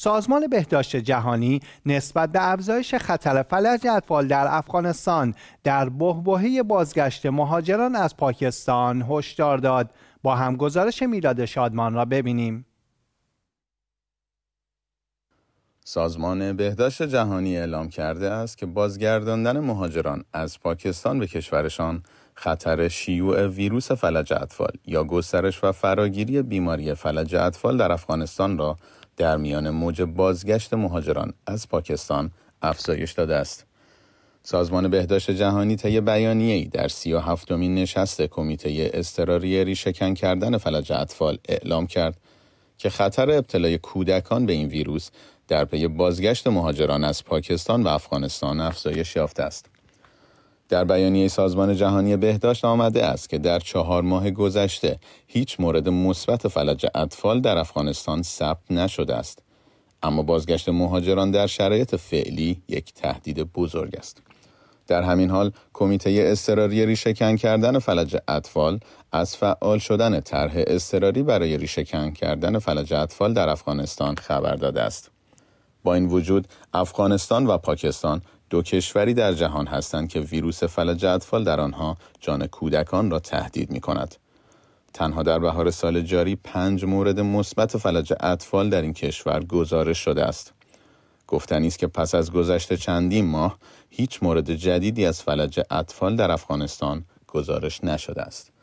سازمان بهداشت جهانی نسبت به افزایش خطر فلج اطفال در افغانستان در بهبهه بازگشت مهاجران از پاکستان هشدار داد با هم گزارش میلاد شادمان را ببینیم سازمان بهداشت جهانی اعلام کرده است که بازگرداندن مهاجران از پاکستان به کشورشان خطر شیوع ویروس فلج اطفال یا گسترش و فراگیری بیماری فلج اطفال در افغانستان را در میان موج بازگشت مهاجران از پاکستان افزایش داده است. سازمان بهداشت جهانی طی بیانیه‌ای در سی و نشست کمیته اضطراری ریشهکن کردن فلج اطفال اعلام کرد که خطر ابتلای کودکان به این ویروس در پی بازگشت مهاجران از پاکستان و افغانستان افزایش یافته است. در بیانیه سازمان جهانی بهداشت آمده است که در چهار ماه گذشته هیچ مورد مثبت فلج اطفال در افغانستان ثبت نشده است. اما بازگشت مهاجران در شرایط فعلی یک تهدید بزرگ است. در همین حال کمیته اضطراری ریشهکن کردن فلج اطفال از فعال شدن طرح اضطراری برای ریشهکن کردن فلج اطفال در افغانستان خبر داده است. با این وجود افغانستان و پاکستان دو کشوری در جهان هستند که ویروس فلج اطفال در آنها جان کودکان را تهدید می کند. تنها در بهار سال جاری پنج مورد مثبت فلج اطفال در این کشور گزارش شده است. گفتنی است که پس از گذشته چندین ماه هیچ مورد جدیدی از فلج اطفال در افغانستان گزارش نشده است.